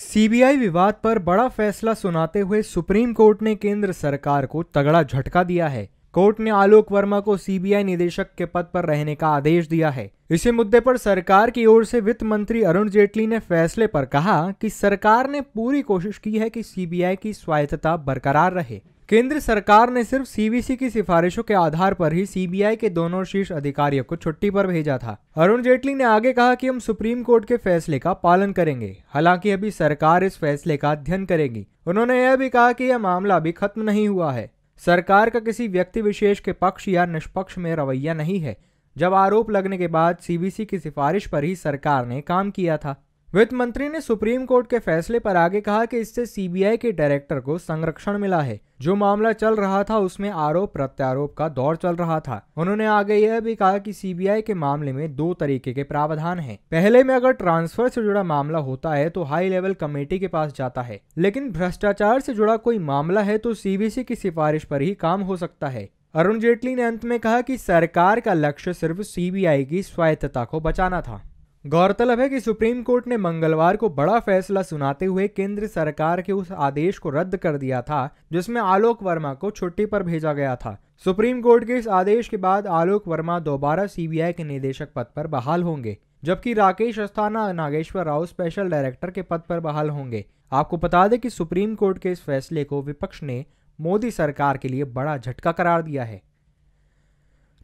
CBI विवाद पर बड़ा फैसला सुनाते हुए सुप्रीम कोर्ट ने केंद्र सरकार को तगड़ा झटका दिया है कोर्ट ने आलोक वर्मा को सीबीआई निदेशक के पद पर रहने का आदेश दिया है इसी मुद्दे पर सरकार की ओर से वित्त मंत्री अरुण जेटली ने फैसले पर कहा कि सरकार ने पूरी कोशिश की है कि सीबीआई की स्वायत्तता बरकरार रहे केंद्र सरकार ने सिर्फ सीबीसी की सिफारिशों के आधार पर ही सीबीआई के दोनों शीर्ष अधिकारियों को छुट्टी पर भेजा था अरुण जेटली ने आगे कहा कि हम सुप्रीम कोर्ट के फैसले का पालन करेंगे हालांकि अभी सरकार इस फैसले का अध्ययन करेगी उन्होंने यह भी कहा कि यह मामला अभी खत्म नहीं हुआ है सरकार का किसी व्यक्ति विशेष के पक्ष या निष्पक्ष में रवैया नहीं है जब आरोप लगने के बाद सीबीसी की सिफारिश पर ही सरकार ने काम किया था वित्त मंत्री ने सुप्रीम कोर्ट के फैसले पर आगे कहा कि इससे सीबीआई के डायरेक्टर को संरक्षण मिला है जो मामला चल रहा था उसमें आरोप प्रत्यारोप का दौर चल रहा था उन्होंने आगे यह भी कहा कि सीबीआई के मामले में दो तरीके के प्रावधान हैं। पहले में अगर ट्रांसफर से जुड़ा मामला होता है तो हाई लेवल कमेटी के पास जाता है लेकिन भ्रष्टाचार से जुड़ा कोई मामला है तो सीबीसी की सिफारिश पर ही काम हो सकता है अरुण जेटली ने अंत में कहा कि सरकार का लक्ष्य सिर्फ सीबीआई की स्वायत्तता को बचाना था गौरतलब है कि सुप्रीम कोर्ट ने मंगलवार को बड़ा फैसला सुनाते हुए केंद्र सरकार के उस आदेश को रद्द कर दिया था जिसमें आलोक वर्मा को छुट्टी पर भेजा गया था सुप्रीम कोर्ट के इस आदेश के बाद आलोक वर्मा दोबारा सीबीआई के निदेशक पद पर बहाल होंगे जबकि राकेश अस्थाना नागेश्वर राव स्पेशल डायरेक्टर के पद पर बहाल होंगे आपको बता दें कि सुप्रीम कोर्ट के इस फैसले को विपक्ष ने मोदी सरकार के लिए बड़ा झटका करार दिया है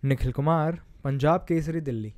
निखिल कुमार पंजाब केसरी दिल्ली